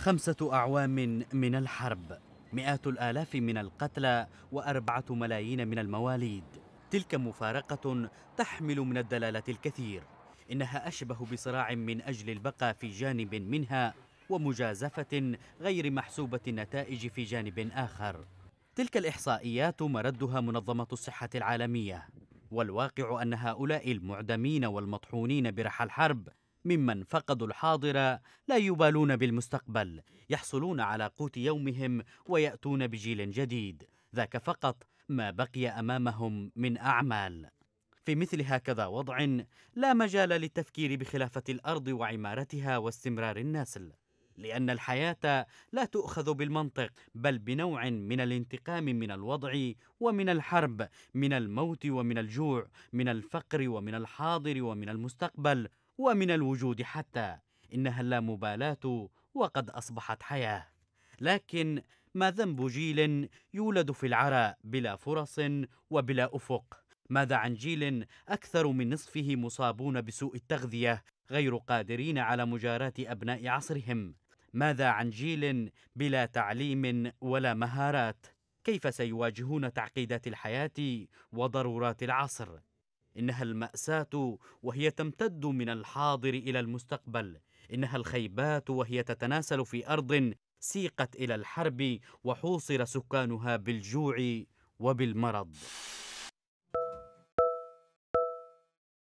خمسة أعوام من الحرب مئات الآلاف من القتلى وأربعة ملايين من المواليد تلك مفارقة تحمل من الدلالة الكثير إنها أشبه بصراع من أجل البقاء في جانب منها ومجازفة غير محسوبة النتائج في جانب آخر تلك الإحصائيات مردها منظمة الصحة العالمية والواقع أن هؤلاء المعدمين والمطحونين برحى الحرب ممن فقدوا الحاضر لا يبالون بالمستقبل يحصلون على قوت يومهم وياتون بجيل جديد ذاك فقط ما بقي امامهم من اعمال في مثل هكذا وضع لا مجال للتفكير بخلافه الارض وعمارتها واستمرار النسل لان الحياه لا تؤخذ بالمنطق بل بنوع من الانتقام من الوضع ومن الحرب من الموت ومن الجوع من الفقر ومن الحاضر ومن المستقبل ومن الوجود حتى إنها اللامبالاة وقد أصبحت حياة لكن ما ذنب جيل يولد في العراء بلا فرص وبلا أفق ماذا عن جيل أكثر من نصفه مصابون بسوء التغذية غير قادرين على مجاراة أبناء عصرهم ماذا عن جيل بلا تعليم ولا مهارات كيف سيواجهون تعقيدات الحياة وضرورات العصر إنها المأساة وهي تمتد من الحاضر إلى المستقبل إنها الخيبات وهي تتناسل في أرض سيقت إلى الحرب وحوصر سكانها بالجوع وبالمرض